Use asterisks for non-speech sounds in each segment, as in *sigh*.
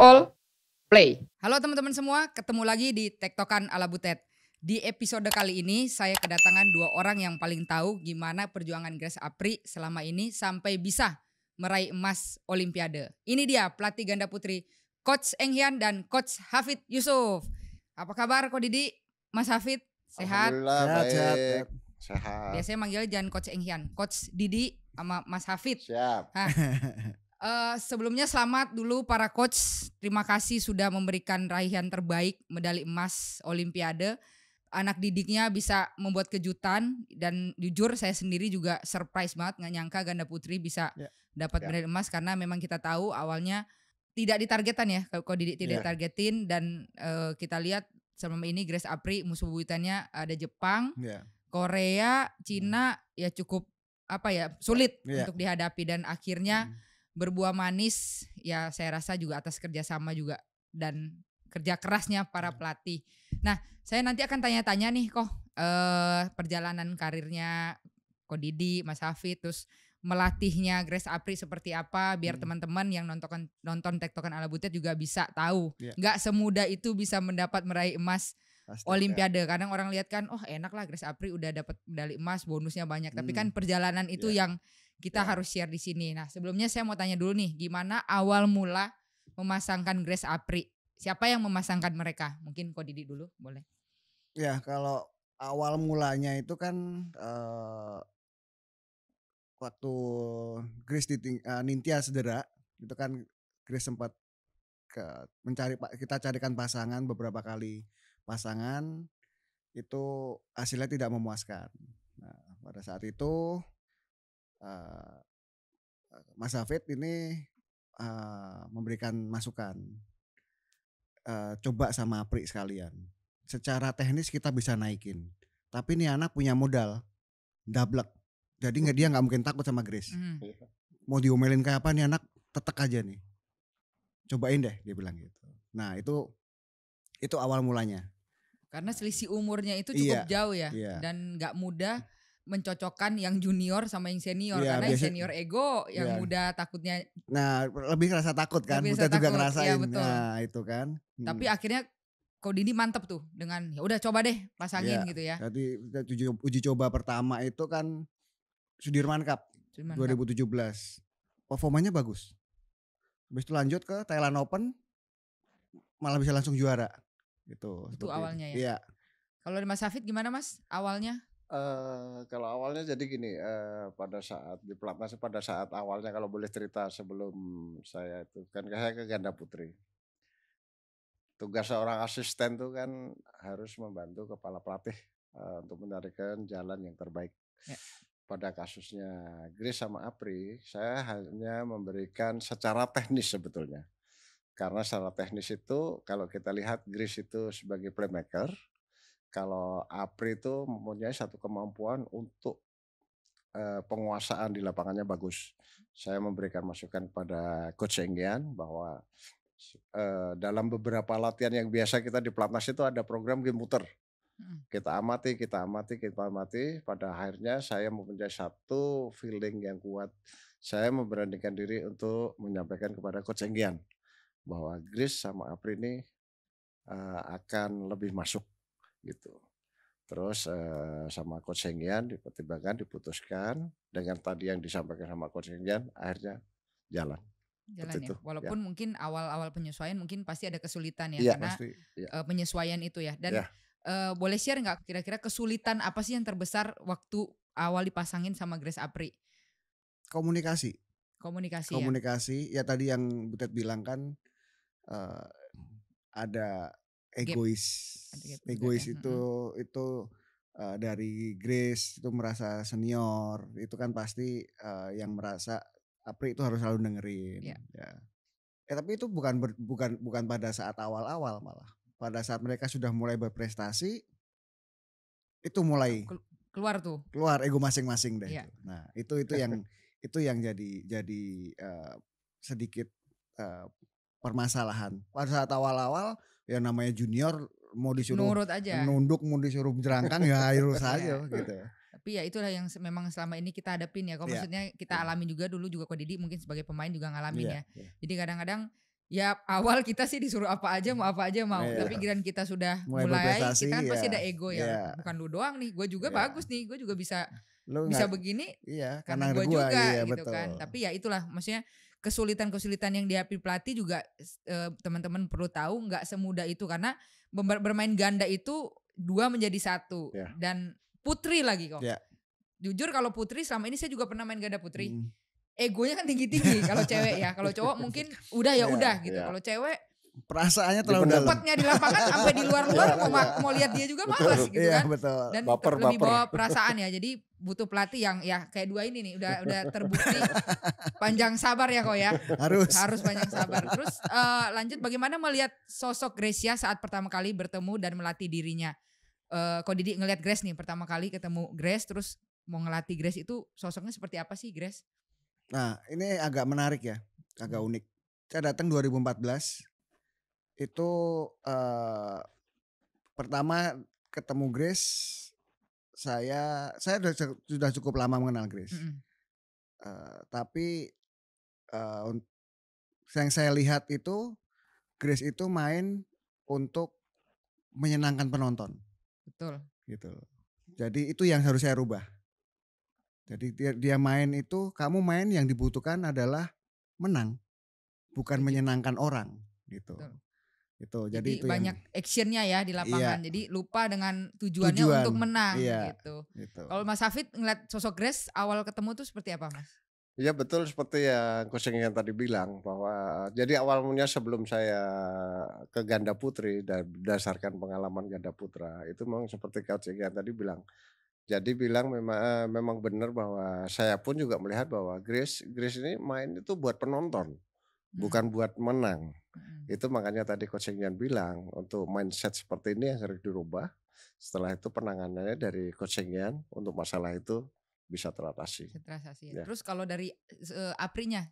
all, play. Halo teman-teman semua, ketemu lagi di Tektokan ala Butet. Di episode kali ini saya kedatangan dua orang yang paling tahu gimana perjuangan Grace Apri selama ini sampai bisa meraih emas Olimpiade. Ini dia pelatih ganda putri Coach Enghian dan Coach Hafid Yusuf. Apa kabar Kok Didi? Mas Hafid sehat? Alhamdulillah sehat, baik. Sehat. Biasanya manggil jangan Coach Enghian, Coach Didi sama Mas Hafid. Siap. Hah. *laughs* Uh, sebelumnya selamat dulu para coach. Terima kasih sudah memberikan raihan terbaik medali emas Olimpiade. Anak didiknya bisa membuat kejutan dan jujur saya sendiri juga surprise banget nggak nyangka ganda putri bisa yeah. dapat yeah. medali emas karena memang kita tahu awalnya tidak ditargetan ya kalau didik tidak yeah. targetin dan uh, kita lihat selama ini Grace Apri musuh buitannya ada Jepang, yeah. Korea, Cina hmm. ya cukup apa ya, ya. sulit yeah. untuk dihadapi dan akhirnya hmm berbuah manis ya saya rasa juga atas kerjasama juga dan kerja kerasnya para iya. pelatih. Nah, saya nanti akan tanya-tanya nih kok eh, perjalanan karirnya kok Didi, Mas Hafid, terus melatihnya Grace Apri seperti apa biar hmm. teman-teman yang nonton nonton tektokan ala butet juga bisa tahu. Yeah. Gak semudah itu bisa mendapat meraih emas Pasti, iya. Olimpiade. Ya. Kadang orang lihat kan, oh enak lah Grace Apri udah dapat medali emas, bonusnya banyak. Hmm. Tapi kan hmm. perjalanan itu yeah. yang kita yeah. harus share di sini. Nah, sebelumnya saya mau tanya dulu nih, gimana awal mula memasangkan Grace Apri? Siapa yang memasangkan mereka? Mungkin kok Didi dulu, boleh. Ya, kalau awal mulanya itu kan uh, waktu Grace di uh, eh, Nintia Sedera itu kan Grace sempat ke mencari kita carikan pasangan beberapa kali pasangan itu hasilnya tidak memuaskan. Nah, pada saat itu Eh, eh, Mas Hafid ini uh, memberikan masukan. Uh, coba sama Apri sekalian. Secara teknis kita bisa naikin. Tapi ini anak punya modal, double. Jadi nggak dia nggak mungkin takut sama Grace. Mm. Mau diomelin kayak apa nih anak, tetek aja nih. Cobain deh, dia bilang gitu. Nah itu itu awal mulanya. Karena selisih umurnya itu iya, cukup iya, jauh ya, iya. dan nggak mudah hmm mencocokkan yang junior sama yang senior ya, karena biasa, yang senior ego yang ya. muda takutnya nah lebih rasa takut kan lebih juga ngerasain ya, betul. nah itu kan hmm. tapi akhirnya kok Dini mantep tuh dengan ya udah coba deh pasangin ya, gitu ya jadi uji, uji coba pertama itu kan Sudirman Cup Sudirman 2017 Cup. performanya bagus habis itu lanjut ke Thailand Open malah bisa langsung juara gitu itu awalnya ya, ya. Kalau Mas Hafid gimana Mas awalnya? kalau awalnya jadi gini, uh, pada saat di pelatnas pada saat awalnya kalau boleh cerita sebelum saya itu kan saya ke Ganda Putri. Tugas seorang asisten tuh kan harus membantu kepala pelatih uh, untuk menarikan jalan yang terbaik. Ya. Pada kasusnya Grace sama Apri, saya hanya memberikan secara teknis sebetulnya. Karena secara teknis itu kalau kita lihat Grace itu sebagai playmaker, kalau APRI itu mempunyai satu kemampuan untuk uh, penguasaan di lapangannya bagus. Saya memberikan masukan kepada Coach Enggian bahwa uh, dalam beberapa latihan yang biasa kita di pelatnas itu ada program game muter. Hmm. Kita amati, kita amati, kita amati. Pada akhirnya saya mempunyai satu feeling yang kuat. Saya memberanikan diri untuk menyampaikan kepada Coach Enggian bahwa Gris sama APRI ini uh, akan lebih masuk gitu. Terus uh, sama Coach Hengyan dipertimbangkan, diputuskan dengan tadi yang disampaikan sama Coach Hengyan akhirnya jalan. Jalan ya. Itu. Ya. Walaupun ya. mungkin awal-awal penyesuaian mungkin pasti ada kesulitan ya, ya karena pasti, ya. Uh, penyesuaian itu ya. Dan ya. Uh, boleh share nggak kira-kira kesulitan apa sih yang terbesar waktu awal dipasangin sama Grace Apri? Komunikasi. Komunikasi. Ya? Komunikasi ya, ya tadi yang Butet bilang kan uh, ada egois gap. egois gap, ya, itu itu uh, dari Grace itu merasa senior itu kan pasti uh, yang merasa Apri itu harus selalu dengerin yeah. ya eh tapi itu bukan ber, bukan bukan pada saat awal-awal malah pada saat mereka sudah mulai berprestasi itu mulai keluar tuh keluar ego masing-masing deh yeah. itu. nah itu itu yang *laughs* itu yang jadi jadi uh, sedikit uh, permasalahan pada saat awal-awal ya namanya junior mau disuruh nurut aja nunduk mau disuruh menjerangkang ya harus aja iya. gitu tapi ya itulah yang memang selama ini kita hadapin ya kok yeah. maksudnya kita yeah. Mm. alami juga dulu juga kok Didi mungkin sebagai pemain juga ngalamin yeah. ya yeah. jadi kadang-kadang ya awal kita sih disuruh apa aja mau apa aja mau yeah. tapi giran kita sudah mulai, mulai kita kan yeah. pasti iya. ada ego ya yeah. bukan lu doang nih gue juga yeah. bagus nih gue juga bisa lu bisa gak, begini iya, karena gue juga iya, gitu betul. kan tapi ya itulah maksudnya kesulitan-kesulitan yang dihadapi pelatih juga eh, teman-teman perlu tahu nggak semudah itu karena bermain ganda itu dua menjadi satu yeah. dan putri lagi kok. Yeah. Jujur kalau putri selama ini saya juga pernah main ganda putri. Mm. Egonya kan tinggi-tinggi *laughs* kalau cewek ya. Kalau cowok mungkin udah ya yeah, udah gitu. Yeah. Kalau cewek perasaannya terlalu dalam. Tempatnya di lapangan sampai di luar-luar *laughs* ya, mau, ya. mau lihat dia juga malas gitu iya, kan. betul. Dan baper, lebih baper. bawa perasaan ya. Jadi butuh pelatih yang ya kayak dua ini nih udah udah *laughs* terbukti panjang sabar ya kok ya harus harus panjang sabar terus uh, lanjut bagaimana melihat sosok Gracia saat pertama kali bertemu dan melatih dirinya uh, eh, kok Didi ngelihat Grace nih pertama kali ketemu Grace terus mau ngelatih Grace itu sosoknya seperti apa sih Grace nah ini agak menarik ya agak hmm. unik saya datang 2014 itu uh, pertama ketemu Grace saya saya sudah sudah cukup lama mengenal Grace. Mm -hmm. uh, tapi uh, yang saya lihat itu Grace itu main untuk menyenangkan penonton. Betul. Gitu. Jadi itu yang harus saya rubah. Jadi dia dia main itu kamu main yang dibutuhkan adalah menang, bukan menyenangkan orang gitu. Betul. Gitu. Jadi, jadi itu banyak yang, actionnya ya di iya. lapangan. Iya, jadi lupa dengan tujuannya tujuan, untuk menang iya, gitu. gitu. Kalau Mas Hafid ngeliat sosok Grace awal ketemu tuh seperti apa, Mas? Ya betul seperti yang kucing yang tadi bilang bahwa jadi awalnya sebelum saya ke ganda putri dan berdasarkan pengalaman ganda putra itu memang seperti kucing yang tadi bilang. Jadi bilang memang eh, memang benar bahwa saya pun juga melihat bahwa Grace Grace ini main itu buat penonton bukan hmm. buat menang. Hmm. Itu makanya tadi Coach Yan bilang untuk mindset seperti ini yang harus dirubah. Setelah itu penanganannya dari Coach Yan untuk masalah itu bisa teratasi. Teratasi. Ya. ya. Terus kalau dari uh, aprinya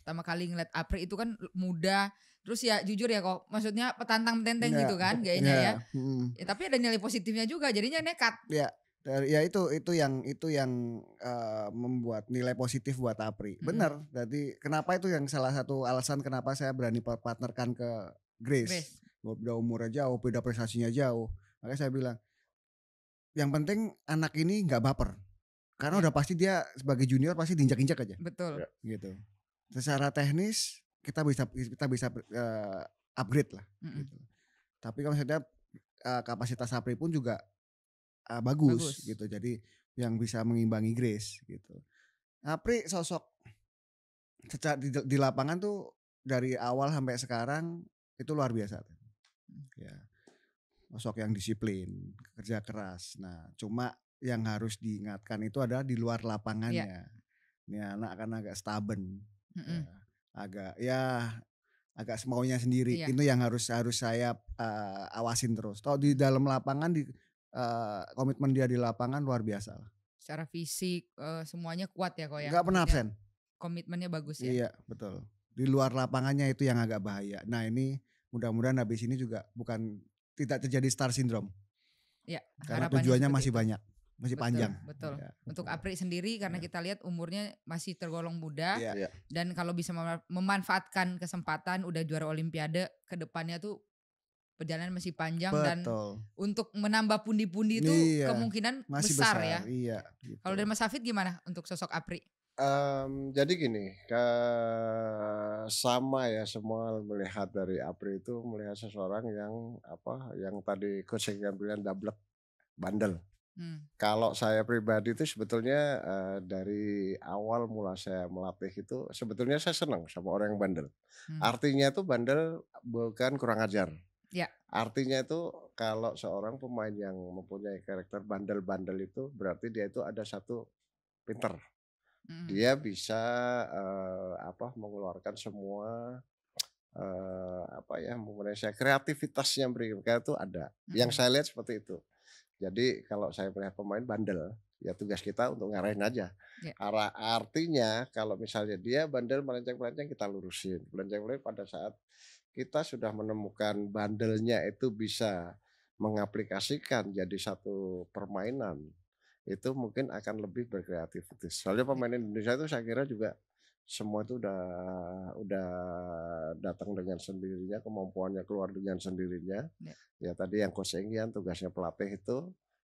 pertama kali ngeliat Apri itu kan muda terus ya jujur ya kok maksudnya petantang petenteng yeah. gitu kan gayanya iya. yeah. ya. Hmm. ya tapi ada nilai positifnya juga jadinya nekat yeah dari ya itu itu yang itu yang uh, membuat nilai positif buat Apri. Hmm. Benar. Jadi kenapa itu yang salah satu alasan kenapa saya berani partnerkan ke Grace. Grace. Beda umurnya jauh, beda prestasinya jauh. Makanya saya bilang yang penting anak ini nggak baper. Karena ya. udah pasti dia sebagai junior pasti diinjak-injak aja. Betul. Ya. Gitu. Secara teknis kita bisa kita bisa uh, upgrade lah -hmm. gitu. Tapi kalau saya uh, kapasitas Apri pun juga Ah, bagus, bagus gitu. Jadi yang bisa mengimbangi Grace gitu. Apri nah, sosok secara di, di lapangan tuh dari awal sampai sekarang itu luar biasa. Ya. Sosok yang disiplin, kerja keras. Nah, cuma yang harus diingatkan itu adalah di luar iya. lapangannya. Yeah. Ini anak kan agak stubborn. Mm -hmm. ya, agak ya agak semaunya sendiri. Iya. Itu yang harus harus saya uh, awasin terus. Kalau di dalam lapangan di komitmen dia di lapangan luar biasa lah. Secara fisik uh, semuanya kuat ya kok ya. Gak pernah absen. Komitmennya bagus ya. Iya betul. Di luar lapangannya itu yang agak bahaya. Nah ini mudah-mudahan habis ini juga bukan tidak terjadi star syndrome. Ya. Karena tujuannya masih itu. banyak masih betul, panjang. Betul. Ya. Untuk Apri sendiri karena ya. kita lihat umurnya masih tergolong muda ya. dan kalau bisa memanfaatkan kesempatan udah juara olimpiade ke depannya tuh perjalanan masih panjang Betul. dan untuk menambah pundi-pundi itu iya, kemungkinan masih besar, besar ya. Iya. Gitu. Kalau dari Mas Hafid gimana untuk sosok Apri? Um, jadi gini, ke, sama ya semua melihat dari Apri itu melihat seseorang yang apa, yang tadi coaching yang bilang double bandel. Hmm. Kalau saya pribadi itu sebetulnya uh, dari awal mula saya melatih itu sebetulnya saya senang sama orang yang bandel. Hmm. Artinya itu bandel bukan kurang ajar. Ya. Artinya itu kalau seorang pemain yang mempunyai karakter bandel-bandel itu berarti dia itu ada satu pinter. Mm. Dia bisa uh, apa mengeluarkan semua uh, apa ya mempunyai saya kreativitasnya mereka itu ada. Mm. Yang saya lihat seperti itu. Jadi kalau saya melihat pemain bandel, ya tugas kita untuk ngarahin aja. Ya. Ara, artinya kalau misalnya dia bandel melenceng-melenceng kita lurusin. Melenceng-melenceng pada saat kita sudah menemukan bandelnya itu bisa mengaplikasikan jadi satu permainan itu mungkin akan lebih berkreativitas. Soalnya iya. pemain Indonesia itu saya kira juga semua itu udah udah datang dengan sendirinya, kemampuannya keluar dengan sendirinya. Ya, ya tadi yang kosengian tugasnya pelatih itu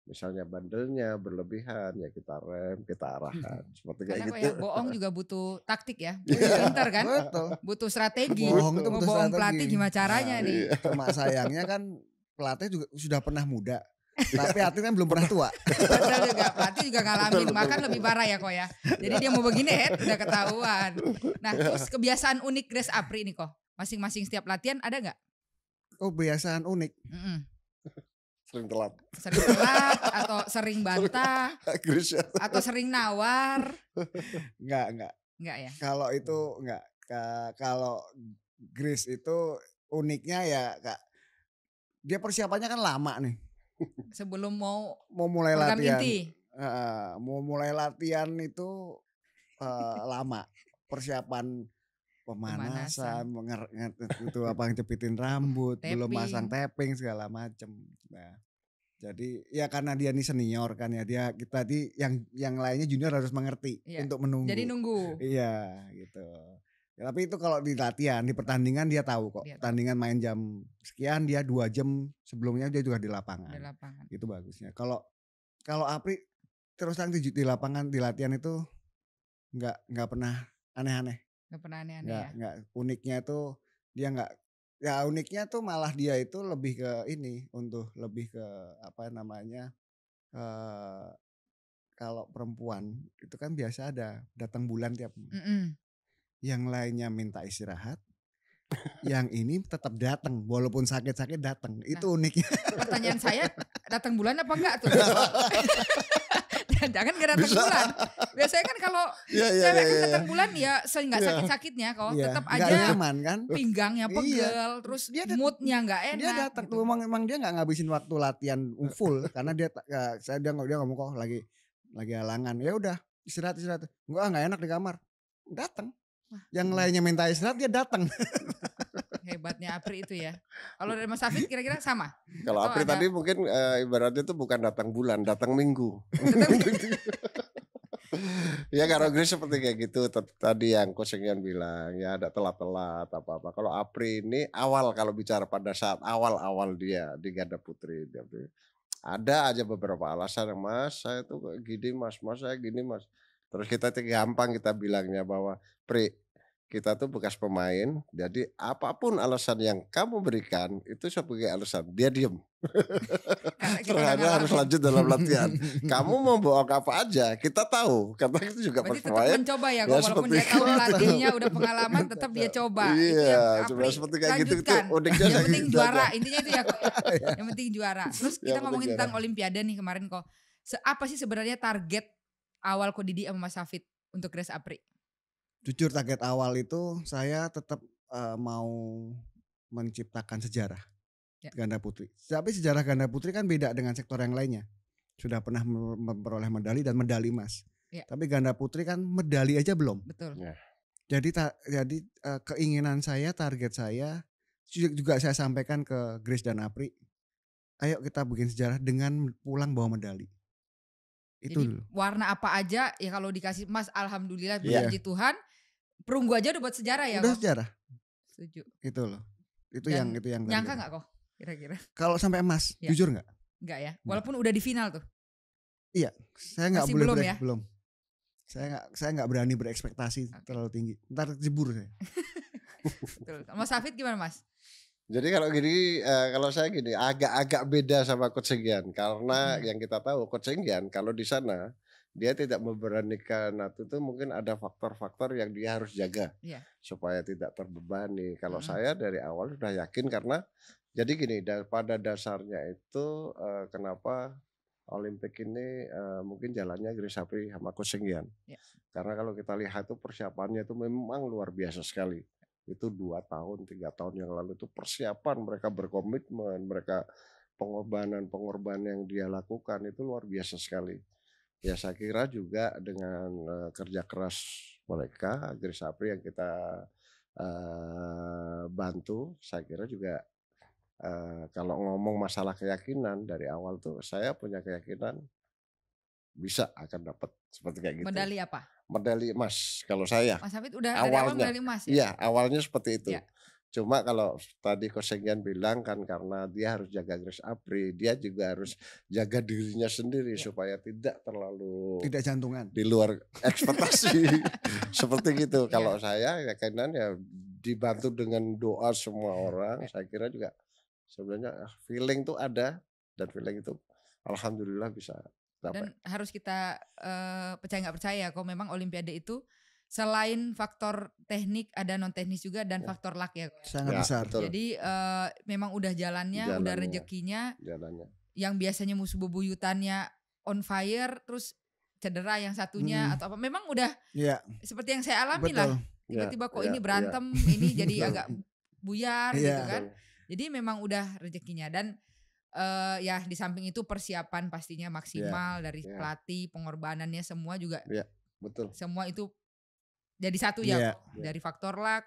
misalnya bandelnya berlebihan ya kita rem kita arahkan *laughs* seperti kayak Karena gitu. Kayak bohong juga butuh taktik ya, pintar *laughs* kan, betul. butuh strategi. Bohong itu butuh strategi. pelatih gimana caranya nah, nih? Iya. Cuma sayangnya kan pelatih juga sudah pernah muda. Iya. Tapi hati kan belum pernah tua. Betul *laughs* juga, pelatih juga ngalamin makan lebih parah ya kok ya. Iya. Jadi dia mau begini head eh, udah ketahuan. Nah terus kebiasaan unik Grace Apri nih kok, masing-masing setiap latihan ada nggak? Oh, kebiasaan unik. Mm -mm Sering telat. Sering telat atau sering *laughs* bantah. *laughs* atau sering nawar. Enggak, enggak. Enggak ya? Kalau itu enggak. Kalau Grace itu uniknya ya Kak. Dia persiapannya kan lama nih. Sebelum mau mau mulai latihan. Inti. Uh, mau mulai latihan itu uh, lama persiapan pemanasan, pemanasan. itu apa yang jepitin rambut, tapping. belum masang tapping segala macem. Nah. Jadi ya karena dia ini senior kan ya dia kita gitu, di yang yang lainnya junior harus mengerti iya. untuk menunggu. Jadi nunggu. Iya gitu. Ya, tapi itu kalau di latihan di pertandingan dia tahu kok. Dia pertandingan main jam sekian dia dua jam sebelumnya dia juga di lapangan. Di lapangan. Itu bagusnya. Kalau kalau Apri terus terang di, di lapangan di latihan itu nggak nggak pernah aneh-aneh. Nggak pernah aneh-aneh. Nggak, ya? nggak uniknya itu dia nggak ya uniknya tuh malah dia itu lebih ke ini untuk lebih ke apa namanya uh, kalau perempuan itu kan biasa ada datang bulan tiap mm -mm. yang lainnya minta istirahat yang ini tetap datang walaupun sakit-sakit datang nah, itu uniknya pertanyaan saya datang bulan apa enggak tuh *laughs* gitu jangan gara bulan. Biasanya kan kalau yeah, yeah, cewek yeah, yeah. Iya. bulan ya nggak yeah. sakit-sakitnya kok, yeah. tetap aja gak nyaman kan. Pinggangnya iya. pegel, iya. terus dia moodnya nggak enak. Dia datang gitu. emang, emang dia nggak ngabisin waktu latihan *laughs* full karena dia ya, saya dia dia ngomong kok lagi lagi halangan. Ya udah, istirahat istirahat. Gua nggak enak di kamar. Datang. Yang lainnya minta istirahat dia datang. *laughs* hebatnya Apri itu ya. Kalau dari Mas Afid kira-kira sama? Kalau Apri ada... tadi mungkin uh, ibaratnya itu bukan datang bulan, datang minggu. *laughs* ya kalau Grace seperti kayak gitu tadi yang Kosengian bilang ya ada telat-telat apa-apa. Kalau Apri ini awal kalau bicara pada saat awal-awal dia di Ganda Putri dia, ada aja beberapa alasan mas saya tuh gini mas mas saya gini mas terus kita tuh gampang kita bilangnya bahwa Pri kita tuh bekas pemain, jadi apapun alasan yang kamu berikan itu sebagai alasan dia diem. *laughs* Terhadap kan harus lanjut dalam latihan. *laughs* kamu mau bawa apa aja, kita tahu karena itu juga Berarti pemain. mencoba ya, ya walaupun dia tahu latihnya udah *laughs* pengalaman, tetap dia coba. Iya, coba ya, seperti kayak gitu itu yang penting juara, intinya itu ya. Iya. yang penting juara. Terus kita ngomongin tentang Olimpiade nih kemarin kok. apa sih sebenarnya target awal kok Didi sama Mas Safit untuk Grace April? jujur target awal itu saya tetap uh, mau menciptakan sejarah ya. ganda putri. Tapi sejarah ganda putri kan beda dengan sektor yang lainnya. Sudah pernah memperoleh medali dan medali emas. Ya. Tapi ganda putri kan medali aja belum. Betul. Ya. Jadi ta- jadi uh, keinginan saya, target saya juga saya sampaikan ke Grace dan Apri. Ayo kita bikin sejarah dengan pulang bawa medali. Itu Jadi, warna apa aja ya kalau dikasih emas alhamdulillah iya. berkat yeah. Tuhan perunggu aja udah buat sejarah ya. Udah kok? sejarah. Setuju. Itu loh. Itu Dan yang itu yang nyangka kan. nggak kok kira-kira? Kalau sampai emas, ya. jujur nggak? Nggak ya. Walaupun enggak. udah di final tuh. Iya, saya nggak boleh belum, ya? belum. Saya nggak saya nggak berani berekspektasi okay. terlalu tinggi. Ntar jebur saya. *laughs* mas Safit gimana Mas? Jadi kalau gini, uh, kalau saya gini agak-agak beda sama coach karena hmm. yang kita tahu coach kalau di sana dia tidak memberanikan atau itu mungkin ada faktor-faktor yang dia harus jaga yeah. supaya tidak terbebani. Kalau hmm. saya dari awal sudah yakin karena jadi gini pada dasarnya itu uh, kenapa Olimpik ini uh, mungkin jalannya Gris Sapri sama Kusengian. Yeah. Karena kalau kita lihat itu persiapannya itu memang luar biasa sekali. Itu dua tahun, tiga tahun yang lalu itu persiapan mereka berkomitmen, mereka pengorbanan-pengorbanan yang dia lakukan itu luar biasa sekali Ya saya kira juga dengan uh, kerja keras mereka, Gris Apri yang kita uh, bantu, saya kira juga uh, kalau ngomong masalah keyakinan dari awal tuh saya punya keyakinan bisa akan dapat seperti kayak gitu. Medali apa? Medali emas kalau saya. Mas Hafid udah awalnya, dari awal medali emas ya? Iya, awalnya seperti itu. Ya. Cuma kalau tadi Kosengian bilang kan karena dia harus jaga Grace Apri, dia juga harus hmm. jaga dirinya sendiri ya. supaya tidak terlalu tidak jantungan di luar ekspektasi *laughs* seperti gitu. Iya. Kalau saya ya karena ya dibantu dengan doa semua iya, orang, ya. saya kira juga sebenarnya ah, feeling tuh ada dan feeling itu alhamdulillah bisa dapat. Dan harus kita uh, percaya nggak percaya kalau memang Olimpiade itu selain faktor teknik ada non teknis juga dan ya. faktor luck ya. Sangat ya, besar. Betul. Jadi uh, memang udah jalannya, jalannya, udah rezekinya. Jalannya. Yang biasanya musuh bebuyutannya on fire terus cedera yang satunya hmm. atau apa. Memang udah ya. seperti yang saya alami betul. lah. Tiba-tiba ya, kok ya, ini ya, ya. berantem, ya. ini jadi agak buyar ya. gitu kan. Jadi memang udah rezekinya dan uh, ya di samping itu persiapan pastinya ya, maksimal ya. dari pelatih, pengorbanannya semua juga. Ya, betul. Semua itu jadi satu yeah. ya iya. dari faktor luck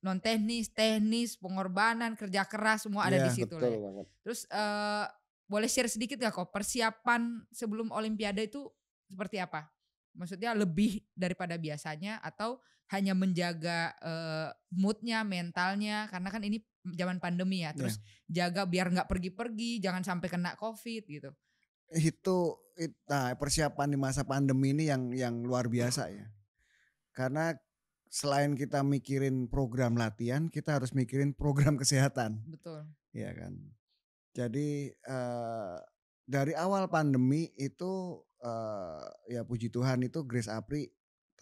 non teknis teknis pengorbanan kerja keras semua ada iya, di situ lah ya. banget. terus uh, boleh share sedikit gak kok persiapan sebelum olimpiade itu seperti apa maksudnya lebih daripada biasanya atau hanya menjaga uh, moodnya mentalnya karena kan ini zaman pandemi ya terus yeah. jaga biar nggak pergi-pergi jangan sampai kena covid gitu itu it, nah persiapan di masa pandemi ini yang yang luar biasa ya karena selain kita mikirin program latihan, kita harus mikirin program kesehatan. Betul. Iya kan. Jadi uh, dari awal pandemi itu uh, ya puji Tuhan itu Grace Apri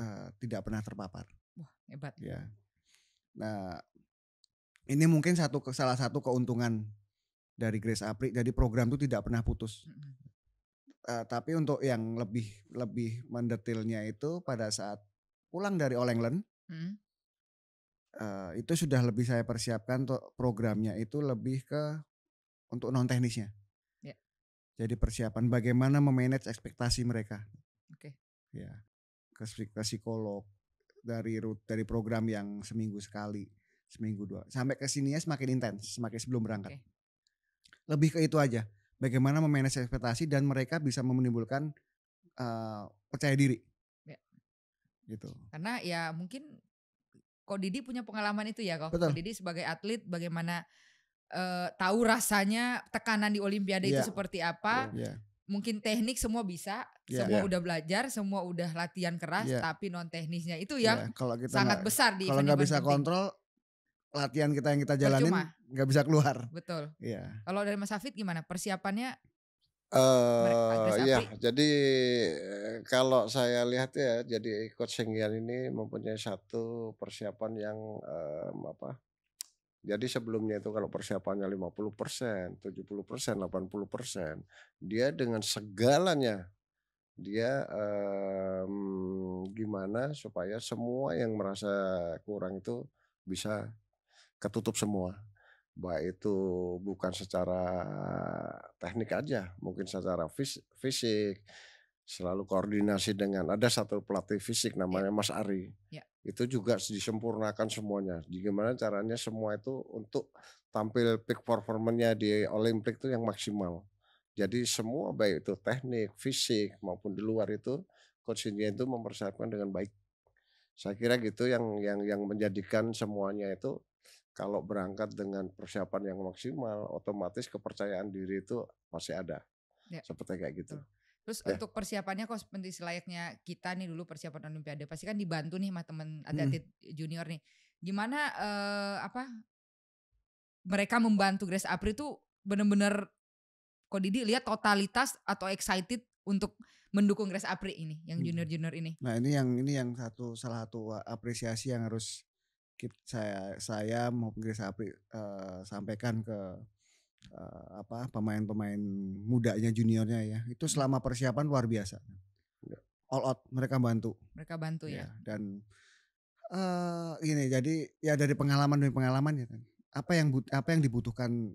uh, tidak pernah terpapar. Wah, hebat. Ya. Nah, ini mungkin satu salah satu keuntungan dari Grace Apri jadi program itu tidak pernah putus. Mm -hmm. Uh, tapi untuk yang lebih lebih mendetailnya itu pada saat pulang dari All England hmm. uh, itu sudah lebih saya persiapkan untuk programnya itu lebih ke untuk non teknisnya yeah. jadi persiapan bagaimana memanage ekspektasi mereka oke okay. ya ekspektasi psikolog dari root dari program yang seminggu sekali seminggu dua sampai ke sini ya semakin intens semakin sebelum berangkat okay. lebih ke itu aja bagaimana memanage ekspektasi dan mereka bisa menimbulkan uh, percaya diri gitu. Karena ya mungkin Kok Didi punya pengalaman itu ya kok. Betul. Didi sebagai atlet bagaimana uh, tahu rasanya tekanan di Olimpiade yeah. itu iya. seperti apa. Yeah. Iya. Mungkin teknik semua bisa, yeah. semua yeah. udah belajar, semua udah latihan keras, yeah. tapi non teknisnya itu iya, yang yeah. kalau kita sangat gak, besar di. Kalau nggak bisa penting. kontrol latihan kita yang kita jalanin nggak bisa keluar. Betul. Yeah. Kalau dari Mas Hafid gimana persiapannya Eh ya, jadi eh, kalau saya lihat ya, jadi coach Henggian ini mempunyai satu persiapan yang eh, apa? Jadi sebelumnya itu kalau persiapannya 50%, 70%, 80%, dia dengan segalanya dia eh, gimana supaya semua yang merasa kurang itu bisa ketutup semua baik itu bukan secara teknik aja, mungkin secara fisik, selalu koordinasi dengan ada satu pelatih fisik iya. namanya Mas Ari. Ya. Itu juga disempurnakan semuanya. Gimana caranya semua itu untuk tampil peak performanya di Olimpik itu yang maksimal. Jadi semua baik itu teknik, fisik maupun di luar itu India itu mempersiapkan dengan baik. Saya kira gitu yang yang yang menjadikan semuanya itu kalau berangkat dengan persiapan yang maksimal, otomatis kepercayaan diri itu masih ada. Ya. Seperti kayak gitu. Terus ya. untuk persiapannya kok seperti selayaknya kita nih dulu persiapan olimpiade pasti kan dibantu nih sama teman hmm. atlet hmm. junior nih. Gimana uh, apa mereka membantu Grace Apri itu benar-benar kok Didi lihat totalitas atau excited untuk mendukung Grace Apri ini yang hmm. junior-junior ini. Nah, ini yang ini yang satu salah satu eh, apresiasi yang harus saya saya maupun Grace Apri uh, eh, sampaikan ke uh, apa pemain-pemain mudanya juniornya ya itu hmm. selama persiapan luar biasa ya. all out mereka bantu mereka bantu ya, ya. dan uh, eh, ini jadi ya dari pengalaman demi pengalaman ya kan apa yang but, apa yang dibutuhkan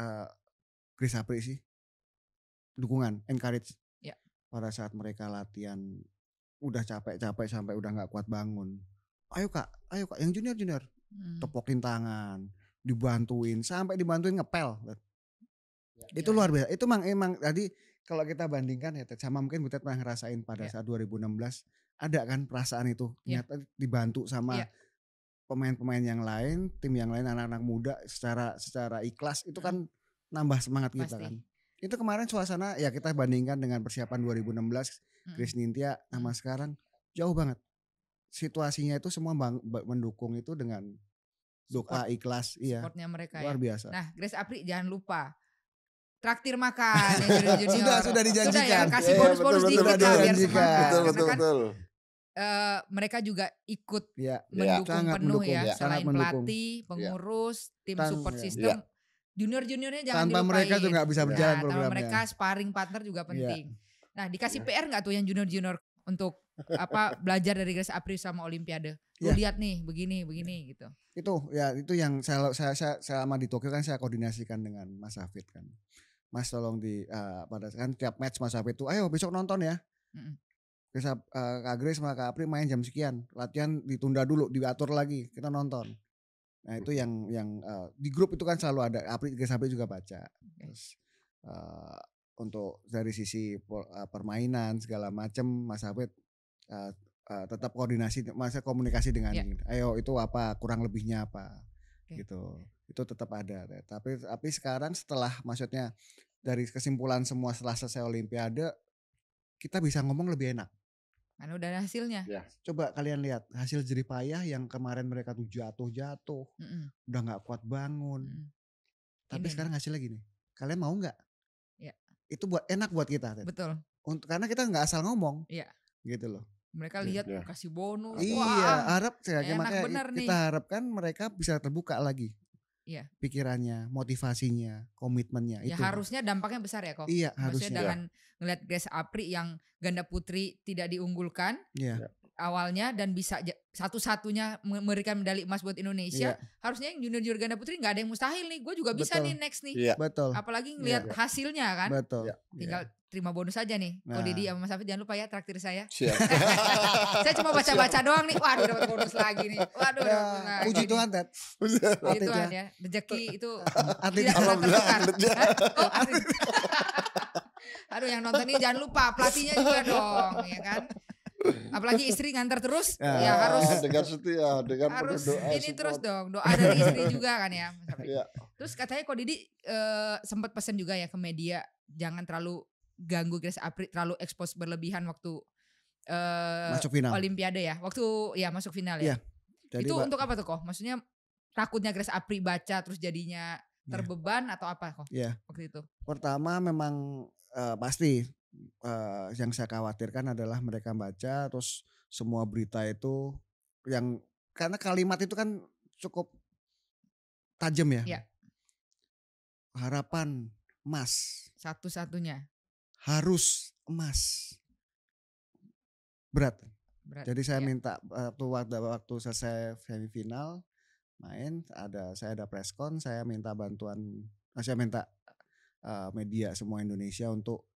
uh, Grace Apri sih dukungan encourage ya. pada saat mereka latihan udah capek-capek sampai udah nggak kuat bangun ayo kak ayo kak yang junior junior hmm. tepokin tangan dibantuin sampai dibantuin ngepel ya, itu ya. luar ya. biasa itu emang emang eh, tadi kalau kita bandingkan ya sama mungkin Butet pernah ngerasain pada ya. saat 2016 ada kan perasaan itu ya. ternyata dibantu sama ya. pemain-pemain ya. yang lain tim yang lain anak-anak muda secara secara ikhlas itu kan nambah semangat Pasti. kita kan itu kemarin suasana ya kita bandingkan dengan persiapan 2016 hmm. Chris hmm. Nintia sama hmm. sekarang jauh banget situasinya itu semua bang, mendukung itu dengan doa ikhlas iya supportnya mereka ya. luar biasa ya. nah Grace Apri jangan lupa traktir makan ya, *laughs* junior, junior. sudah sudah dijanjikan sudah ya kasih iya, bonus-bonus dikit betul, lah biar semangat ya. betul, betul, kan, Uh, mereka juga ikut iya. Iya, ya, mendukung ya. penuh mendukung, ya, ya. selain mendukung. pelatih pengurus ya. tim Tan, support ya. system ya. junior juniornya jangan tanpa dilupain. mereka tuh nggak bisa berjalan nah, programnya tanpa mereka sparring partner juga penting ya. nah dikasih ya. PR nggak tuh yang junior junior untuk apa belajar dari Grace April sama Olimpiade. Lu yeah. lihat nih begini begini gitu. Itu ya itu yang saya saya, saya selama di Tokyo kan saya koordinasikan dengan Mas Hafid kan. Mas tolong di uh, eh, pada kan tiap match Mas Hafid itu ayo besok nonton ya. Mm -mm. uh, Kak Grace sama Kak Apri main jam sekian, latihan ditunda dulu, diatur lagi, kita nonton. Nah itu yang yang uh, di grup itu kan selalu ada April Apri April juga baca. Terus uh, untuk dari sisi permainan segala macam Mas Hafid uh, uh, tetap koordinasi masa komunikasi dengan yeah. ayo itu apa kurang lebihnya apa okay. gitu itu tetap ada tapi tapi sekarang setelah maksudnya dari kesimpulan semua setelah selesai olimpiade kita bisa ngomong lebih enak kan udah ada hasilnya ya. coba kalian lihat hasil jerih payah yang kemarin mereka tuh jatuh jatuh mm -mm. udah nggak kuat bangun mm. tapi Ini sekarang hasilnya gini kalian mau nggak ya. itu buat enak buat kita betul untuk karena kita nggak asal ngomong ya. gitu loh mereka iya, lihat yeah. kasih bonus. Iya, Wah, Arab saya makanya kita nih. harapkan mereka bisa terbuka lagi. Iya. Pikirannya, motivasinya, komitmennya ya, itu. harusnya dampaknya besar ya kok. Iya, Maksudnya harusnya. dengan ngelihat Grace Apri yang ganda putri tidak diunggulkan. Iya. iya awalnya dan bisa satu-satunya memberikan medali emas buat Indonesia, yeah. harusnya yang junior junior ganda putri nggak ada yang mustahil nih. Gue juga bisa Betul. nih next nih. Yeah. Betul. Apalagi iya. ngelihat yeah. hasilnya kan. Betul. Yeah. Tinggal yeah. terima bonus aja nih. Nah. Oh Didi sama Mas Afif jangan lupa ya traktir saya. Siap. *laughs* saya cuma baca-baca doang nih. Waduh dapat bonus lagi nih. Waduh. Ya. Nah, puji Tuhan, Ted. Puji Tuhan ya. Rezeki itu tidak pernah tertukar. *laughs* Oh, *laughs* Aduh yang nonton ini jangan lupa pelatihnya juga dong, ya kan? Apalagi istri ngantar terus, ya, ya harus *laughs* dengan setia, dengan harus doa. Ini support. terus dong, doa dari istri juga kan ya. ya. Terus katanya kok Didi uh, eh, sempat pesen juga ya ke media jangan terlalu ganggu Grace Apri terlalu expose berlebihan waktu uh, masuk final. Olimpiade ya. Waktu ya masuk final ya. ya jadi itu untuk apa tuh kok? Maksudnya takutnya Grace Apri baca terus jadinya iya. terbeban ya. atau apa kok? Ya. Waktu itu. Pertama memang uh, pasti uh, yang saya khawatirkan adalah mereka baca terus semua berita itu yang karena kalimat itu kan cukup tajam ya. ya. Harapan emas. Satu-satunya. Harus emas. Berat. Berat. Jadi saya ya. minta waktu waktu, waktu selesai semifinal main ada saya ada preskon saya minta bantuan eh, saya minta uh, media semua Indonesia untuk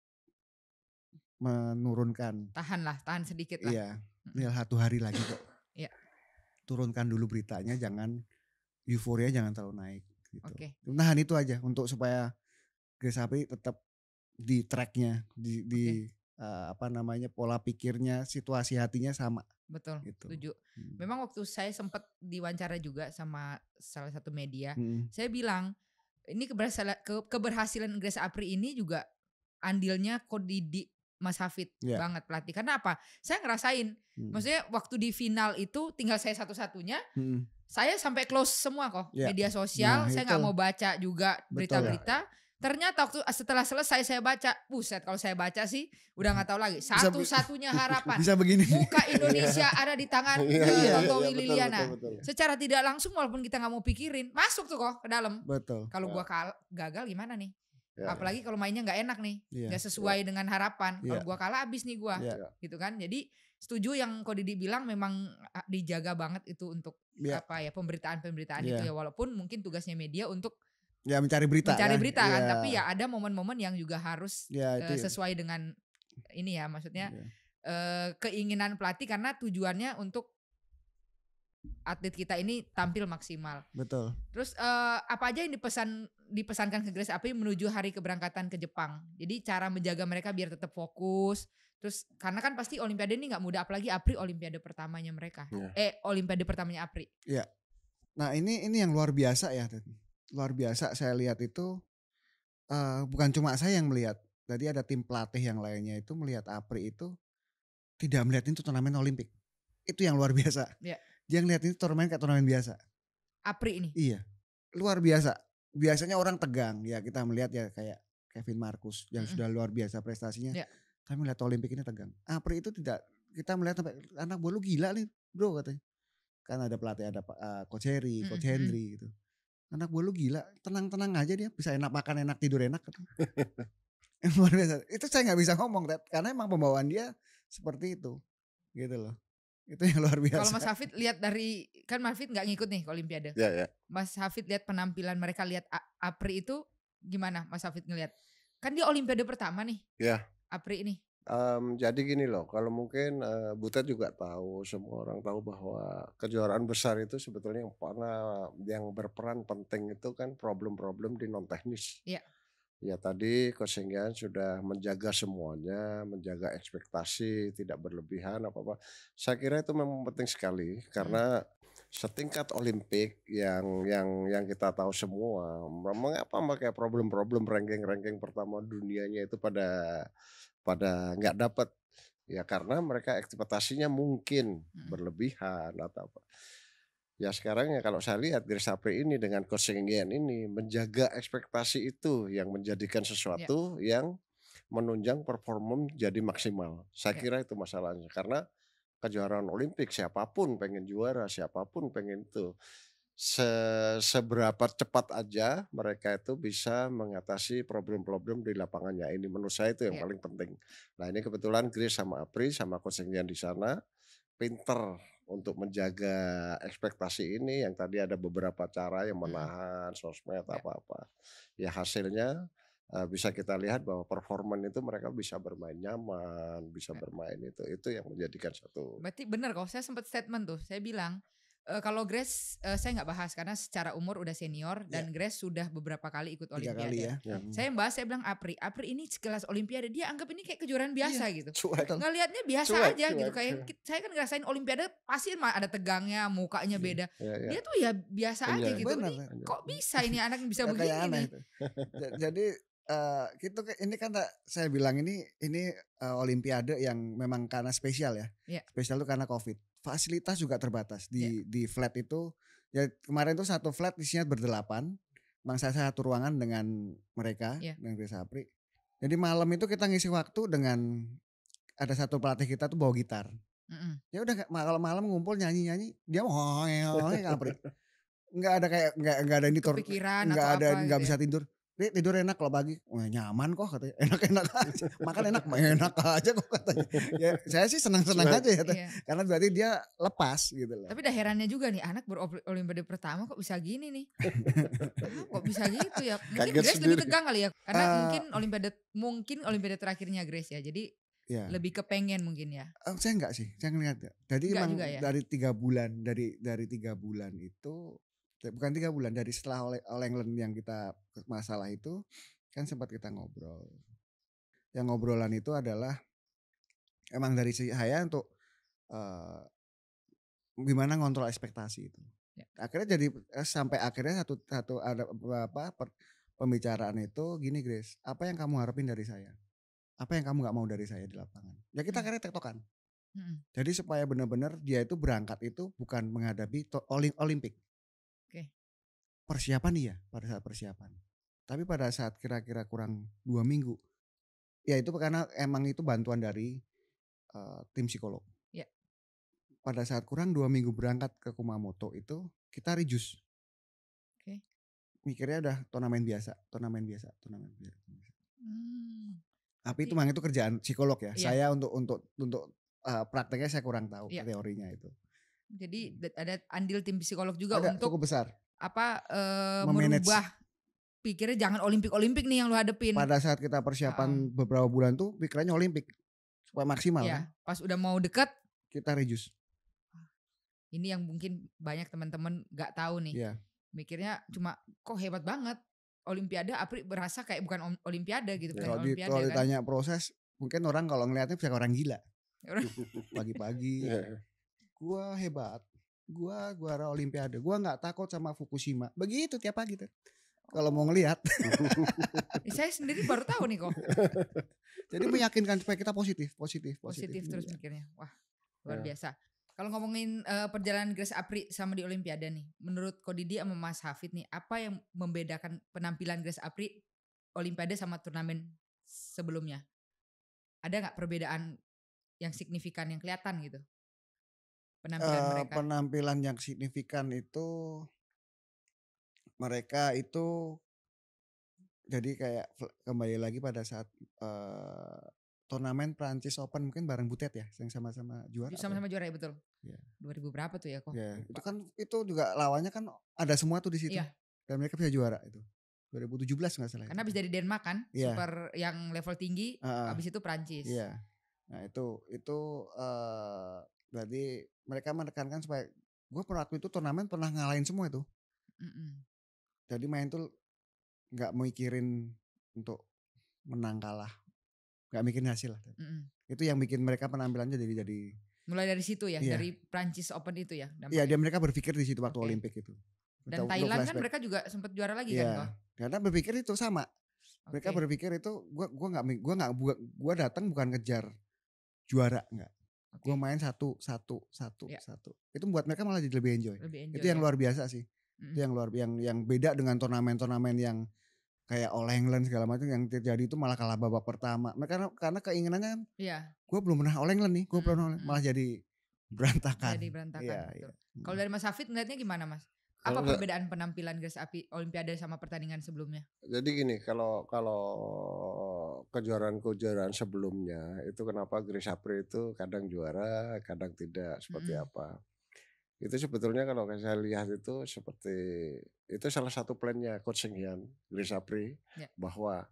menurunkan. Tahan lah, tahan sedikit lah. Iya, tinggal satu hari lagi kok. *laughs* Iya. Turunkan dulu beritanya, jangan euforia jangan terlalu naik. Gitu. Oke. Okay. Nahan itu aja untuk supaya Grace Apri tetap di tracknya, di, okay. uh, eh, apa namanya pola pikirnya, situasi hatinya sama. Betul, gitu. setuju. Hmm. Memang waktu saya sempat diwawancara juga sama salah satu media, hmm. saya bilang ini keberhasilan, keberhasilan Grace Apri ini juga andilnya kok di, di Mas Hafid yeah. banget pelatih karena apa? Saya ngerasain, hmm. maksudnya waktu di final itu tinggal saya satu-satunya, hmm. saya sampai close semua kok yeah. media sosial, nah, saya nggak mau baca juga berita-berita. Ternyata waktu setelah selesai saya baca, buset kalau saya baca sih udah nggak tahu lagi. Satu-satunya *laughs* harapan. Bisa begini. Muka *laughs* iya. Indonesia ada di tangan iya, eh, iya, iya, Liliana. Betul, betul, betul. Secara tidak langsung walaupun kita nggak mau pikirin, masuk tuh kok ke dalam. Betul. Kalau ya. gua iya. gagal gimana nih? Yeah, ya. Apalagi kalau mainnya nggak enak nih, yeah. sesuai yeah. dengan harapan. Kalau yeah. gua kalah abis nih gua, yeah. gitu kan. Jadi setuju yang kau Didi bilang memang dijaga banget itu untuk yeah. apa ya pemberitaan-pemberitaan yeah. itu iya. ya walaupun mungkin tugasnya media untuk ya mencari berita kan. mencari kan? berita yeah. tapi ya ada momen-momen yang juga harus yeah, iya, uh, ya. sesuai dengan ini ya maksudnya yeah. Iya. uh, keinginan pelatih karena tujuannya untuk atlet kita ini tampil maksimal. Betul. Terus uh, apa aja yang dipesan dipesankan ke Grace Apri menuju hari keberangkatan ke Jepang. Jadi cara menjaga mereka biar tetap fokus. Terus karena kan pasti Olimpiade ini nggak mudah apalagi Apri Olimpiade pertamanya mereka. Yeah. Eh Olimpiade pertamanya Apri. Iya. Yeah. Nah ini ini yang luar biasa ya. Luar biasa saya lihat itu uh, bukan cuma saya yang melihat. Tadi ada tim pelatih yang lainnya itu melihat Apri itu tidak melihat itu turnamen Olimpik. Itu yang luar biasa. Yeah dia ngeliat ini turnamen kayak turnamen biasa. Apri ini. Iya. Luar biasa. Biasanya orang tegang ya kita melihat ya kayak Kevin Marcus yang mm-hmm. sudah luar biasa prestasinya. Yeah. Tapi melihat Olimpik ini tegang. Apri itu tidak kita melihat sampai anak buah lu gila nih, Bro katanya. Kan ada pelatih ada uh, Coach Harry, mm-hmm. Henry gitu. Anak buah lu gila, tenang-tenang aja dia bisa enak makan enak tidur enak *laughs* luar biasa. Itu saya nggak bisa ngomong karena emang pembawaan dia seperti itu. Gitu loh. Itu yang luar biasa. Kalau Mas Hafid lihat dari kan Mas Hafid nggak ngikut nih Olimpiade. Iya, iya. Mas Hafid lihat penampilan mereka lihat Apri itu gimana Mas Hafid ngelihat? Kan dia Olimpiade pertama nih. Iya. Apri ini. Um, jadi gini loh, kalau mungkin uh, Butet juga tahu, semua orang tahu bahwa kejuaraan besar itu sebetulnya yang pernah yang berperan penting itu kan problem-problem di non teknis. Iya. Ya tadi kesenggian sudah menjaga semuanya, menjaga ekspektasi, tidak berlebihan apa-apa. Saya kira itu memang penting sekali karena hmm. setingkat Olimpik yang yang yang kita tahu semua, mengapa pakai problem-problem ranking-ranking pertama dunianya itu pada pada nggak dapat ya karena mereka ekspektasinya mungkin hmm. berlebihan atau apa. Ya sekarang ya kalau saya lihat dari sampai ini dengan Kosengian ini menjaga ekspektasi itu yang menjadikan ya. sesuatu ya. yang menunjang performa jadi maksimal. Saya ya. kira itu masalahnya karena kejuaraan Olimpik siapapun pengen juara, siapapun pengen itu. Se seberapa cepat aja mereka itu bisa mengatasi problem-problem di lapangannya ini menurut saya itu yang ya. paling penting. Nah ini kebetulan Grace sama Apri sama Coach di sana pinter untuk menjaga ekspektasi ini yang tadi ada beberapa cara yang iya. menahan sosmed iya. apa-apa. Ya hasilnya bisa kita lihat bahwa performan itu mereka bisa bermain nyaman, bisa iya. bermain itu. Itu yang menjadikan satu. Berarti benar kok, saya sempat statement tuh, saya bilang Uh, kalau Grace uh, saya nggak bahas karena secara umur udah senior iya. dan Grace sudah beberapa kali ikut Tiga olimpiade. Kali ya. Iya. Saya bahas saya bilang Apri, Apri ini sekelas olimpiade dia anggap ini kayak kejuaraan iya. biasa yeah. gitu. Nggak Ngelihatnya biasa cuek, aja cuek, gitu kayak cuek. saya kan ngerasain olimpiade pasti ada tegangnya, mukanya beda. Yeah, yeah. Dia tuh ya biasa yeah. aja gitu. Benar, ini, kok bisa ini anak bisa begini? Aneh *laughs* Jadi Uh, gitu ini kan saya bilang ini ini uh, olimpiade yang memang karena spesial ya. Yeah. Spesial tuh karena Covid fasilitas juga terbatas di yeah. di flat itu ya kemarin itu satu flat isinya berdelapan bang saya satu ruangan dengan mereka yeah. dengan Chris Apri jadi malam itu kita ngisi waktu dengan ada satu pelatih kita tuh bawa gitar mm -hmm. ya udah kalau malam ngumpul nyanyi nyanyi dia mau nggak ada kayak nggak nggak ada ini nggak ada gitu nggak ya? bisa tidur ini tidur enak loh pagi. Wah, nyaman kok katanya. *laughs* Enak-enak aja. Makan enak, enak aja kok katanya. Ya, saya sih senang-senang aja ya. Iya. Karena berarti dia lepas gitu loh. Tapi daherannya juga nih anak berolimpiade pertama kok bisa gini nih. ah, kok bisa gitu ya. *laughs* Mungkin Kaget Grace sendiri. lebih tegang kali ya. Karena uh, mungkin olimpiade mungkin olimpiade terakhirnya Grace ya. Jadi Ya. Lebih kepengen mungkin ya. Oh, saya enggak sih, saya ngeliat ya. Jadi enggak emang ya? dari tiga bulan dari dari tiga bulan itu bukan tiga bulan dari setelah oleh England yang kita masalah itu kan sempat kita ngobrol. Yang ngobrolan itu adalah emang dari si untuk uh, gimana ngontrol ekspektasi itu. Ya. Akhirnya jadi eh, sampai akhirnya satu satu ada apa per, pembicaraan itu gini Grace, apa yang kamu harapin dari saya? Apa yang kamu nggak mau dari saya di lapangan? Ya kita hmm. akhirnya tektokan. -hmm. Jadi supaya benar-benar dia itu berangkat itu bukan menghadapi Olim Olimpik persiapan iya pada saat persiapan. Tapi pada saat kira-kira kurang dua minggu, ya itu karena emang itu bantuan dari uh, tim psikolog. Ya. Pada saat kurang dua minggu berangkat ke Kumamoto itu kita reduce. Oke. Okay. Mikirnya udah turnamen biasa, turnamen biasa, turnamen biasa. Hmm. Tapi itu memang itu kerjaan psikolog ya. ya. Saya untuk untuk untuk uh, prakteknya saya kurang tahu ya. teorinya itu. Jadi hmm. ada andil tim psikolog juga ada, untuk cukup besar apa uh, merubah pikirnya jangan olimpik-olimpik nih yang lu hadepin. Pada saat kita persiapan uh, beberapa bulan tuh pikirannya olimpik supaya maksimal. ya kan? pas udah mau deket kita reduce. Ah, ini yang mungkin banyak teman-teman nggak tahu nih. Yeah. Mikirnya cuma kok hebat banget olimpiade Apri berasa kayak bukan olimpiade iya, gitu ya, kalau, di, kan? ditanya proses mungkin orang kalau ngelihatnya bisa orang gila. *laughs* Pagi-pagi. Iya. gua hebat gua gua arah olimpiade gua nggak takut sama Fukushima begitu tiap pagi tuh kalau mau oh. ngelihat *laughs* eh, saya sendiri baru tahu nih kok *laughs* jadi meyakinkan supaya kita positif positif positif, positif terus iya. mikirnya wah luar ya. biasa kalau ngomongin uh, perjalanan Grace Apri sama di Olimpiade nih, menurut Kodidi sama Mas Hafid nih, apa yang membedakan penampilan Grace Apri Olimpiade sama turnamen sebelumnya? Ada nggak perbedaan yang signifikan yang kelihatan gitu? Penampilan uh, mereka? penampilan yang signifikan itu, mereka itu jadi kayak kembali lagi pada saat, uh, turnamen Prancis Open mungkin bareng Butet ya, yang sama-sama juara Sama-sama juara ya betul. Iya. 2000 berapa tuh ya kok? Iya, itu kan itu juga lawannya kan ada semua tuh di situ. yeah. Dan mereka bisa juara itu. 2017 nggak salah. Karena bisa habis dari Denmark kan, Iya. super yang level tinggi, Heeh. habis itu Prancis. Iya. Nah, itu itu uh, jadi mereka menekankan supaya gue pernah waktu itu turnamen pernah ngalahin semua itu. Mm-mm. Jadi main tuh nggak mikirin untuk menang kalah, nggak mikirin hasil lah. mm Itu yang bikin mereka penampilannya jadi jadi. Mulai dari situ ya, iya. dari Prancis Open itu ya. Iya, dia mereka berpikir di situ waktu okay. Olimpik itu. Dan Untuk Thailand kan mereka juga sempat juara lagi yeah. kan kok. Karena berpikir itu sama. Mereka berpikir itu gue gua nggak gua nggak gua, gua datang bukan ngejar juara nggak. Okay. Gue main satu, satu, satu, yeah. satu. Itu buat mereka malah jadi lebih enjoy. Lebih enjoy itu yang ya. luar biasa sih. mm Itu yang luar yang yang beda dengan turnamen-turnamen yang kayak All England segala macam yang terjadi itu malah kalah babak pertama. Mereka nah, karena keinginannya kan, yeah. gue belum pernah All England nih, gue mm-hmm. pernah malah jadi berantakan. Jadi berantakan. Yeah, iya, iya. yeah. Kalau dari Mas Hafid ngeliatnya gimana Mas? Apa Enggak. perbedaan penampilan Grace Api Olimpiade sama pertandingan sebelumnya? Jadi gini, kalau kalau kejuaraan-kejuaraan sebelumnya itu kenapa Grace Apri itu kadang juara, kadang tidak seperti mm-hmm. apa? Itu sebetulnya kalau saya lihat itu seperti itu salah satu plannya Coach Senghian Grace Apri yeah. bahwa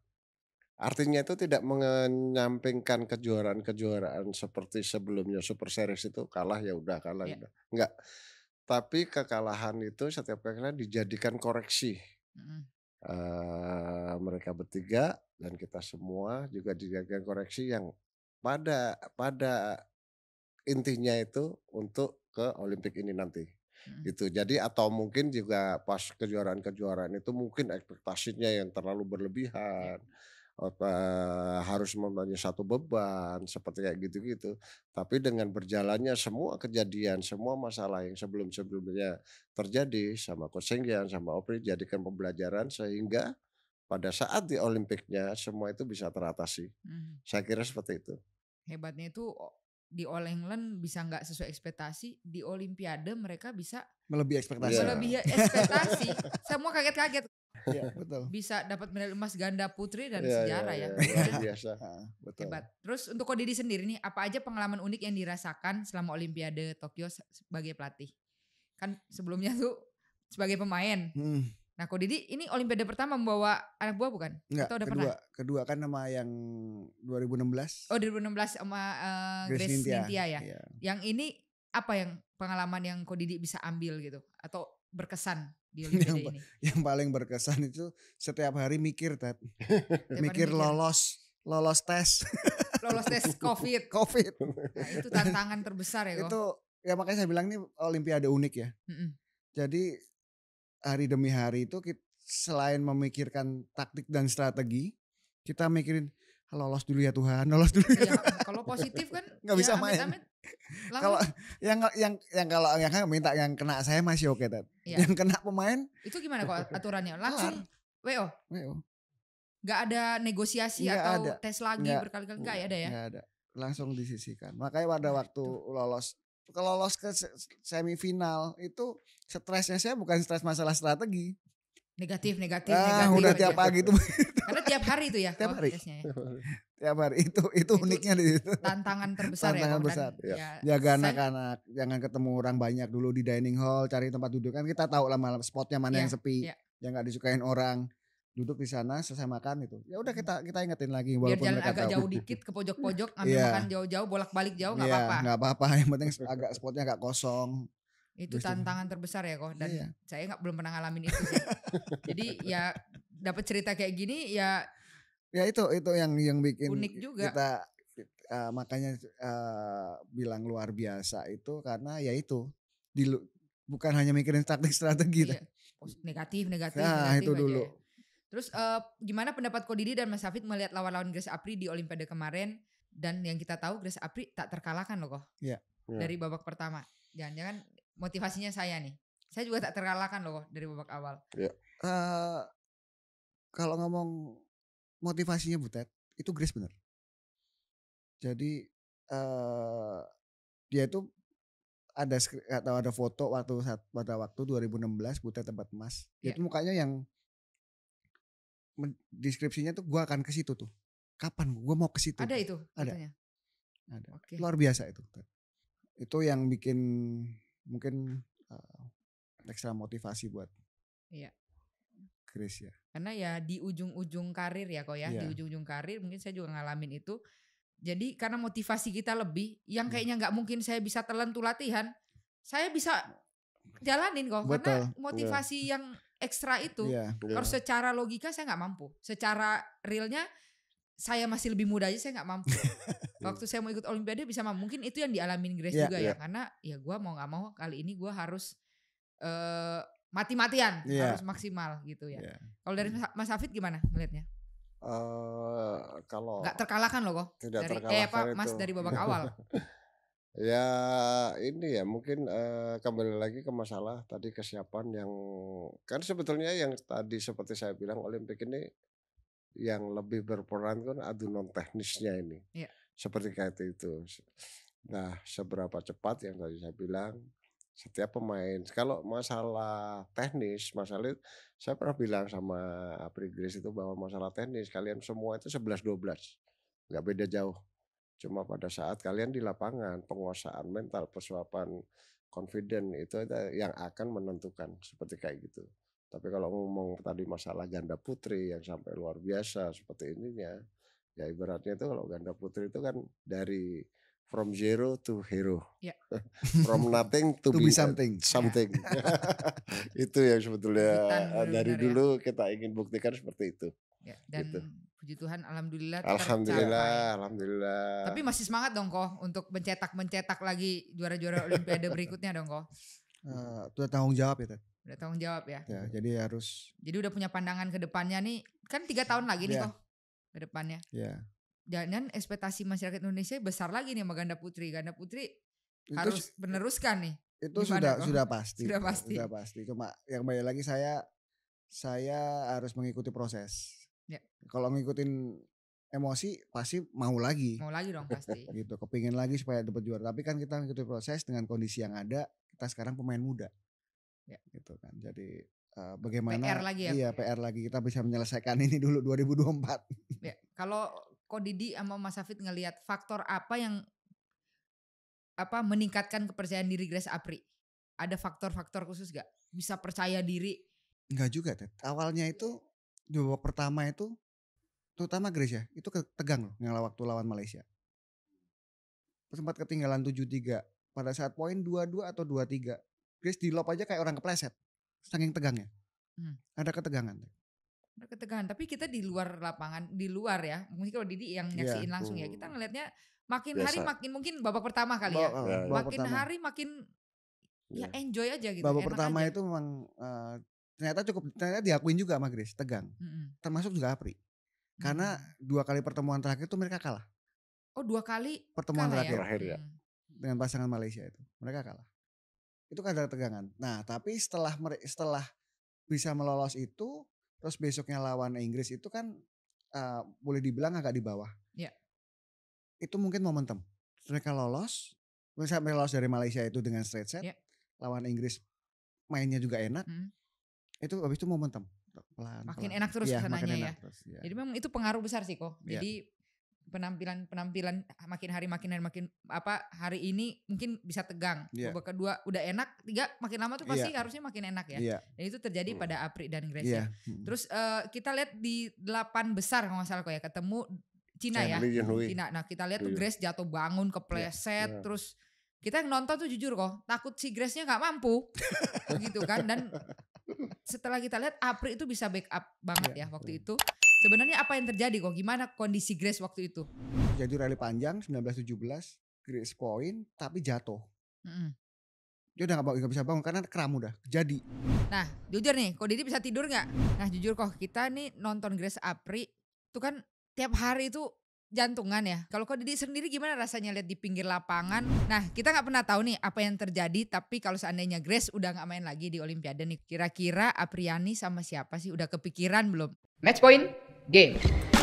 artinya itu tidak menyampingkan kejuaraan-kejuaraan seperti sebelumnya Super Series itu kalah ya udah kalah yeah. Ya. Ya Enggak tapi kekalahan itu setiap kekalahan dijadikan koreksi. Mm. Uh, mereka bertiga dan kita semua juga dijadikan koreksi yang pada pada intinya itu untuk ke Olimpik ini nanti. Hmm. gitu jadi atau mungkin juga pas kejuaraan-kejuaraan itu mungkin ekspektasinya yang terlalu iya. berlebihan harus membayar satu beban seperti kayak gitu-gitu. Tapi dengan berjalannya semua kejadian, semua masalah yang sebelum-sebelumnya terjadi sama Kosengian, sama Opri jadikan pembelajaran sehingga pada saat di Olimpiknya semua itu bisa teratasi. Hmm. Saya kira seperti itu. Hebatnya itu di All England bisa nggak sesuai ekspektasi, di Olimpiade mereka bisa melebihi ekspektasi. Melebihi ekspektasi. Iya. Semua kaget-kaget. Iya, *laughs* betul. Bisa dapat medali emas ganda putri dan yeah, iya, sejarah iya, ya. ya. *laughs* Biasa. betul. Hebat. Terus untuk didi sendiri nih, apa aja pengalaman unik yang dirasakan selama Olimpiade Tokyo sebagai pelatih? Kan sebelumnya tuh sebagai pemain. Hmm. Nah, didi ini Olimpiade pertama membawa anak buah bukan? Enggak, Atau udah kedua, pernah? Kedua kan sama yang 2016. Oh, 2016 sama uh, Grace, Grace Nintia. Nintia ya. Iya. Yang ini apa yang pengalaman yang didi bisa ambil gitu atau berkesan di Olimpiade *laughs* yang, ini? Yang paling berkesan itu setiap hari mikir, tet, *laughs* mikir lolos, lolos tes. *laughs* lolos tes COVID. COVID. Nah, itu tantangan terbesar ya, kok. Itu ya makanya saya bilang ini Olimpiade unik ya. Mm -mm. Jadi hari demi hari itu kita, selain memikirkan taktik dan strategi, kita mikirin lolos dulu ya Tuhan, lolos dulu. Iya, ya, kalau positif kan nggak ya, bisa main. Amit -amit kalau kan *laughs* yang yang yang kalau yang minta yang kena saya masih oke okay, Iya. Yang kena pemain itu gimana kok *laughs* aturannya? Langsung WO. WO. Gak ada negosiasi gak atau ada. tes lagi berkali-kali gak ada ya? Gak ada. Langsung disisihkan. Makanya pada nah, waktu itu. lolos kalau lolos ke semifinal itu stresnya saya bukan stres masalah strategi. Negatif, negatif, ah, negatif. Udah tiap pagi itu. *laughs* Karena tiap hari itu ya. ya. Tiap hari. Ya ya hari *laughs* itu itu, uniknya di situ. Tantangan terbesar ya, tantangan ya. besar. Kan? Ya. Jaga anak-anak, jangan ketemu orang banyak dulu di dining hall, cari tempat duduk kan kita tahu lah malam spotnya mana ya, yang sepi, ya. yang nggak disukain orang duduk di sana selesai makan itu ya udah kita kita ingetin lagi walaupun biar jalan agak tahu. jauh *laughs* dikit ke pojok-pojok ambil yeah. makan jauh-jauh bolak-balik jauh nggak yeah, apa-apa nggak apa-apa yang penting agak *laughs* spotnya agak kosong itu tantangan terbesar ya kok dan yeah. saya nggak belum pernah ngalamin itu sih jadi ya dapat cerita kayak gini ya ya itu itu yang yang bikin unik juga. kita uh, makanya uh, bilang luar biasa itu karena ya itu di bukan hanya mikirin taktik strategi iya. negatif negatif nah negatif itu aja. dulu ya. terus uh, gimana pendapat Kodidi dan Mas Hafid melihat lawan-lawan Grace Apri di Olimpiade kemarin dan yang kita tahu Grace Apri tak terkalahkan loh kok ya. Iya. dari babak pertama jangan-jangan motivasinya saya nih saya juga tak terkalahkan loh dari babak awal ya. uh, kalau ngomong motivasinya Butet itu Grace bener. Jadi uh, dia itu ada atau ada foto waktu saat pada waktu 2016 Butet tempat emas. Yeah. Itu mukanya yang deskripsinya tuh gua akan ke situ tuh. Kapan gua mau ke situ? Ada itu. Ada. Katanya. Ada. Okay. Luar biasa itu. Itu yang bikin mungkin uh, ekstra motivasi buat Iya. Chris ya. Karena ya di ujung-ujung karir ya kok ya, yeah. di iya. ujung-ujung karir mungkin saya juga ngalamin itu. Jadi karena motivasi kita lebih, yang hmm. kayaknya nggak mungkin saya bisa telan tuh latihan, saya bisa jalanin kok Betul. karena iya. motivasi yeah. yang ekstra itu yeah, iya. kalau secara logika saya nggak mampu secara realnya saya masih lebih muda aja saya nggak mampu *laughs* waktu saya mau ikut olimpiade bisa mampu mungkin itu yang dialamin Grace yeah, juga yeah. ya karena ya gue mau nggak mau kali ini gue harus uh, mati-matian yeah. harus maksimal gitu ya. Yeah. Kalau dari Mas Hafid gimana melihatnya? Uh, eh, kalau nggak terkalahkan loh kok. Tidak dari, terkalahkan. Eh, apa, itu. Mas dari babak *laughs* awal. ya ini ya mungkin uh, kembali lagi ke masalah tadi kesiapan yang kan sebetulnya yang tadi seperti saya bilang Olimpik ini yang lebih berperan kan adu non teknisnya ini. Yeah. Seperti kayak itu. Nah, seberapa cepat yang tadi saya bilang setiap pemain. Kalau masalah teknis, masalah itu saya pernah bilang sama Apri Grace itu bahwa masalah teknis kalian semua itu 11 12. nggak beda jauh. Cuma pada saat kalian di lapangan, penguasaan mental, persuapan confident itu yang akan menentukan seperti kayak gitu. Tapi kalau ngomong tadi masalah ganda putri yang sampai luar biasa seperti ininya, ya ibaratnya itu kalau ganda putri itu kan dari from zero to hero. Yeah. *laughs* from nothing to, to be, be something. *laughs* Something. Yeah. *laughs* itu yang sebetulnya Bukan, eh, dari ya. dulu ya. kita ingin buktikan seperti itu. Ya, dan gitu. puji Tuhan alhamdulillah alhamdulillah tercapai. alhamdulillah. Tapi masih semangat dong kok untuk mencetak-mencetak lagi juara-juara olimpiade berikutnya dong kok. Uh, eh, itu tanggung jawab ya, Teh. Udah tanggung jawab ya. Ya, jadi harus Jadi udah punya pandangan ke depannya nih, kan tiga tahun lagi nih yeah. kok ke depannya. Iya. Yeah jangan ekspektasi masyarakat Indonesia besar lagi nih sama ganda putri. Ganda putri itu, harus meneruskan nih. Itu Gimana sudah kok? sudah *laughs* pasti. Sudah pasti. Sudah pasti. Cuma yang banyak lagi saya saya harus mengikuti proses. Ya. Kalau ngikutin emosi pasti mau lagi. Mau lagi dong pasti. *laughs* gitu, kepingin lagi supaya dapat juara. Tapi kan kita mengikuti proses dengan kondisi yang ada. Kita sekarang pemain muda. Ya. Gitu kan. Jadi eh, bagaimana PR lagi ya. Iya, PR ya? lagi kita bisa menyelesaikan ini dulu 2024. Ya, kalau kok Didi sama Mas Hafid ngelihat faktor apa yang apa meningkatkan kepercayaan diri Grace Apri? Ada faktor-faktor khusus gak? Bisa percaya diri? Enggak juga, Tet. Awalnya itu babak iya. pertama itu terutama Grace ya, itu tegang loh yang waktu lawan Malaysia. Sempat ketinggalan 7-3 pada saat poin 2-2 atau 2-3. Grace di lob aja kayak orang kepleset. Saking tegangnya. Hmm. Ada ketegangan. Ted ketegangan tapi kita di luar lapangan di luar ya mungkin kalau Didi yang iya, nyaksiin yeah. langsung ya kita ngelihatnya makin Biasa. hari makin mungkin babak pertama kali ya makin pertama. hari makin ya iya. enjoy aja gitu babak pertama aja. itu memang uh, ternyata cukup ternyata diakuin juga sama Grace tegang mm -hmm. termasuk juga Apri mm-hmm. karena dua kali pertemuan terakhir itu mereka kalah oh dua kali pertemuan kalah ya? terakhir ya? terakhir ya dengan pasangan Malaysia itu mereka kalah itu kadar tegangan nah tapi setelah setelah bisa melolos itu Terus besoknya lawan Inggris itu kan uh, boleh dibilang agak di bawah. Iya. Itu mungkin momentum. Mereka lolos, mereka lolos dari Malaysia itu dengan straight set. ya. Lawan Inggris mainnya juga enak. Hmm. Itu habis itu momentum. Pelan, makin pelan. enak terus ya, makin ya. Terus, ya. Jadi memang itu pengaruh besar sih kok. Iya. Jadi penampilan penampilan ah, makin hari makin hari makin apa hari ini mungkin bisa tegang yeah. babak kedua udah enak tiga makin lama tuh pasti yeah. harusnya makin enak ya yeah. dan itu terjadi pada Apri dan Gracia iya. yeah. terus uh, kita lihat di delapan besar kalau nggak salah kok ya ketemu Cina ya Cina nah kita lihat tuh iya. Grace jatuh bangun iya, kepleset yeah. yeah. terus kita yang nonton tuh jujur kok takut si Grace-nya nggak mampu *laughs* gitu kan dan setelah kita lihat Apri itu bisa backup banget yeah. ya waktu yeah. itu Sebenarnya apa yang terjadi kok? Gimana kondisi Grace waktu itu? Jadi rally panjang 1917 Grace point, tapi jatuh. Mm -hmm. Dia udah gak, gak bisa bangun karena kram udah jadi. Nah jujur nih, kok Didi bisa tidur gak? Nah jujur kok kita nih nonton Grace Apri itu kan tiap hari itu jantungan ya. Kalau kok Didi sendiri gimana rasanya lihat di pinggir lapangan? Nah, kita gak pernah tahu nih apa yang terjadi. Tapi kalau seandainya Grace udah nggak main lagi di Olimpiade nih, kira-kira Apriani sama siapa sih? Udah kepikiran belum? Match point. game.